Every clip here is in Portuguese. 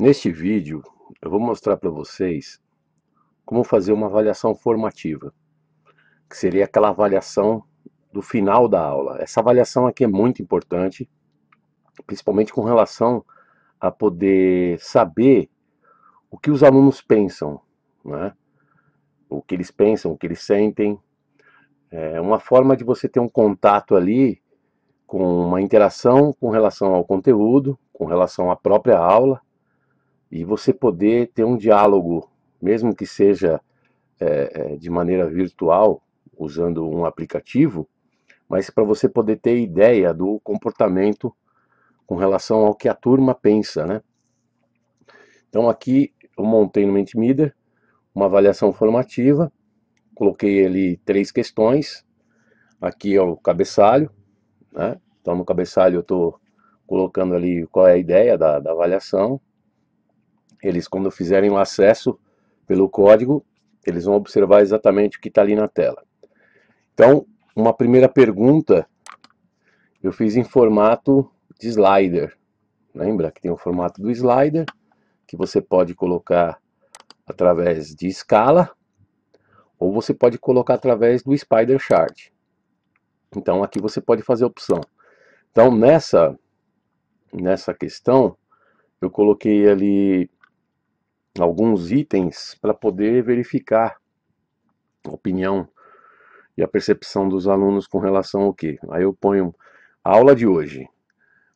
Neste vídeo, eu vou mostrar para vocês como fazer uma avaliação formativa, que seria aquela avaliação do final da aula. Essa avaliação aqui é muito importante, principalmente com relação a poder saber o que os alunos pensam, né? o que eles pensam, o que eles sentem. É uma forma de você ter um contato ali com uma interação com relação ao conteúdo, com relação à própria aula, e você poder ter um diálogo, mesmo que seja é, é de maneira virtual, usando um aplicativo, mas para você poder ter ideia do comportamento com relação ao que a turma pensa, né? Então aqui eu montei no Mentimeter uma avaliação formativa, coloquei ali três questões, aqui é o cabeçalho, né? Então no cabeçalho eu estou colocando ali qual é a ideia da, da avaliação, eles, quando fizerem o acesso pelo código, eles vão observar exatamente o que está ali na tela. Então, uma primeira pergunta eu fiz em formato de slider. Lembra que tem o formato do slider, que você pode colocar através de escala, ou você pode colocar através do spider chart. Então aqui você pode fazer a opção. Então nessa, nessa questão, eu coloquei ali alguns itens para poder verificar a opinião e a percepção dos alunos com relação ao que. Aí eu ponho a aula de hoje,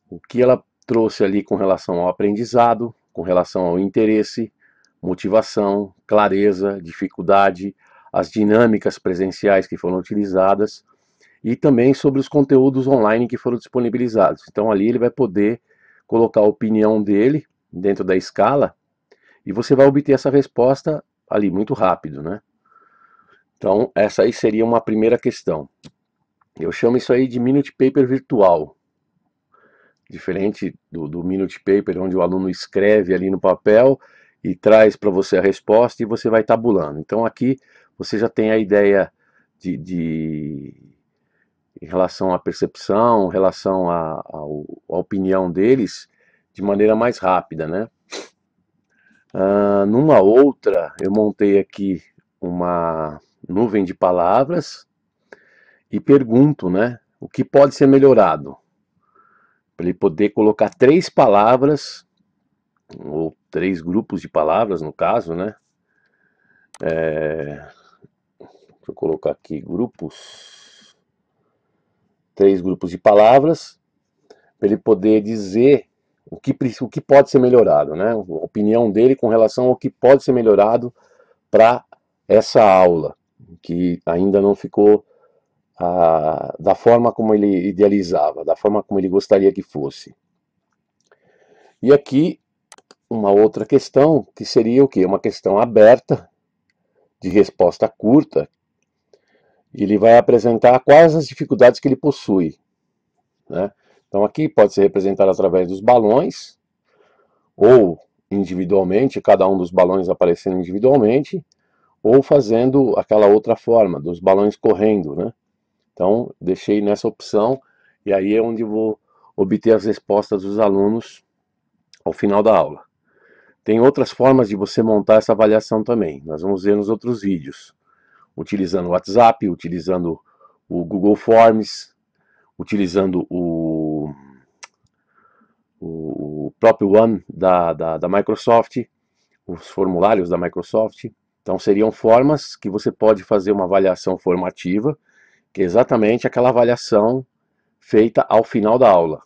o que ela trouxe ali com relação ao aprendizado, com relação ao interesse, motivação, clareza, dificuldade, as dinâmicas presenciais que foram utilizadas e também sobre os conteúdos online que foram disponibilizados. Então ali ele vai poder colocar a opinião dele dentro da escala e você vai obter essa resposta ali muito rápido, né? Então, essa aí seria uma primeira questão. Eu chamo isso aí de minute paper virtual. Diferente do, do minute paper, onde o aluno escreve ali no papel e traz para você a resposta e você vai tabulando. Então, aqui você já tem a ideia de, de em relação à percepção, em relação à, à, à opinião deles, de maneira mais rápida, né? Ah, numa outra, eu montei aqui uma nuvem de palavras e pergunto, né, o que pode ser melhorado? Para ele poder colocar três palavras, ou três grupos de palavras, no caso, né? É... Deixa eu colocar aqui grupos. Três grupos de palavras, para ele poder dizer o que, o que pode ser melhorado, né? A opinião dele com relação ao que pode ser melhorado para essa aula, que ainda não ficou ah, da forma como ele idealizava, da forma como ele gostaria que fosse. E aqui uma outra questão que seria o que? Uma questão aberta, de resposta curta. Ele vai apresentar quais as dificuldades que ele possui. Né? Então aqui pode ser representado através dos balões, ou individualmente, cada um dos balões aparecendo individualmente, ou fazendo aquela outra forma, dos balões correndo, né? Então, deixei nessa opção, e aí é onde vou obter as respostas dos alunos ao final da aula. Tem outras formas de você montar essa avaliação também, nós vamos ver nos outros vídeos. Utilizando o WhatsApp, utilizando o Google Forms, utilizando o o, próprio One da, da, da Microsoft, os formulários da Microsoft. Então, seriam formas que você pode fazer uma avaliação formativa, que é exatamente aquela avaliação feita ao final da aula.